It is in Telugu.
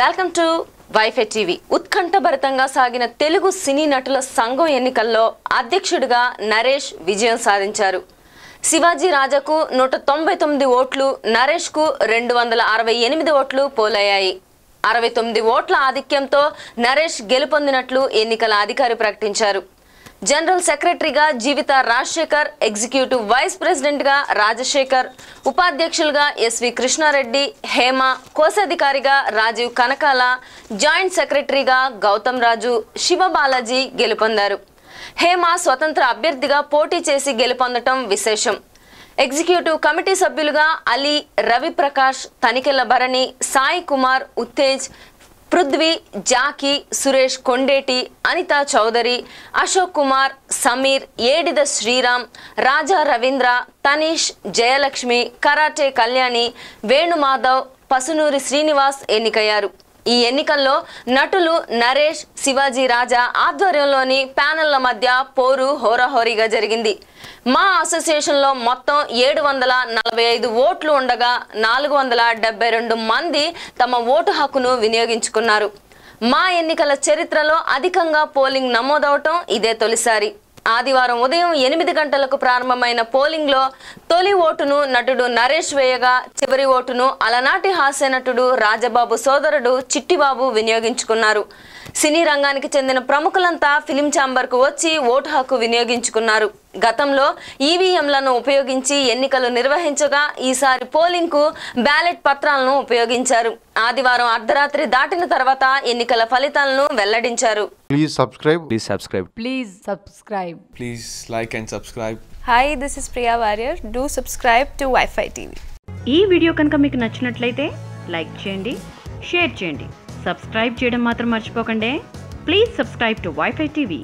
వెల్కమ్ టు వైఫై టీవీ ఉత్కంఠభరితంగా సాగిన తెలుగు సినీ నటుల సంఘం ఎన్నికల్లో అధ్యక్షుడిగా నరేష్ విజయం సాధించారు శివాజీ రాజాకు నూట తొంభై తొమ్మిది ఓట్లు నరేష్కు రెండు వందల అరవై ఎనిమిది ఓట్లు పోలయ్యాయి అరవై తొమ్మిది ఓట్ల ఆధిక్యంతో నరేష్ గెలుపొందినట్లు ఎన్నికల అధికారి ప్రకటించారు జనరల్ సెక్రటరీగా జీవిత రాజశేఖర్ ఎగ్జిక్యూటివ్ వైస్ ప్రెసిడెంట్గా రాజశేఖర్ ఉపాధ్యక్షులుగా ఎస్వి కృష్ణారెడ్డి హేమ కోశాధికారిగా రాజీవ్ కనకాల జాయింట్ సెక్రటరీగా గౌతమ్ రాజు శివబాలాజీ గెలుపొందారు హేమ స్వతంత్ర అభ్యర్థిగా పోటీ చేసి గెలుపొందటం విశేషం ఎగ్జిక్యూటివ్ కమిటీ సభ్యులుగా అలీ రవిప్రకాష్ తనికెళ్ల భరణి సాయి కుమార్ ఉత్తేజ్ పృథ్వీ జాకీ సురేష్ కొండేటి అనితా చౌదరి అశోక్ కుమార్ సమీర్ ఏడిద శ్రీరామ్ రాజా రవీంద్ర తనీష్ జయలక్ష్మి కరాటే కళ్యాణి వేణుమాధవ్ పసునూరి శ్రీనివాస్ ఎన్నికయ్యారు ఈ ఎన్నికల్లో నటులు నరేష్ శివాజీ రాజా ఆధ్వర్యంలోని ప్యానెళ్ల మధ్య పోరు హోరాహోరీగా జరిగింది మా అసోసియేషన్లో మొత్తం ఏడు వందల నలభై ఐదు ఓట్లు ఉండగా నాలుగు వందల డెబ్బై రెండు మంది తమ ఓటు హక్కును వినియోగించుకున్నారు మా ఎన్నికల చరిత్రలో అధికంగా పోలింగ్ నమోదవటం ఇదే తొలిసారి ఆదివారం ఉదయం ఎనిమిది గంటలకు ప్రారంభమైన పోలింగ్లో తొలి ఓటును నటుడు నరేష్ వేయగా చివరి ఓటును అలనాటి హాస్య నటుడు రాజబాబు సోదరుడు చిట్టిబాబు వినియోగించుకున్నారు సినీ రంగానికి చెందిన ప్రముఖులంతా ఫిలిం ఛాంబర్కు వచ్చి ఓటు హక్కు వినియోగించుకున్నారు గతంలో ఈవీఎంలను ఉపయోగించి ఎన్నికలు నిర్వహించగా ఈసారి పోలింగ్కు బ్యాలెట్ పత్రాలను ఉపయోగించారు ఆదివారం అర్ధరాత్రి దాటిన తర్వాత ఎన్నికల ఫలితాలను వెల్లడించారు please subscribe please like and subscribe hi this is warrior do subscribe to WiFi TV ఈ వీడియో కనుక మీకు నచ్చినట్లయితే లైక్ చేయండి షేర్ చేయండి సబ్స్క్రైబ్ చేయడం మాత్రం మర్చిపోకండి please subscribe to WiFi TV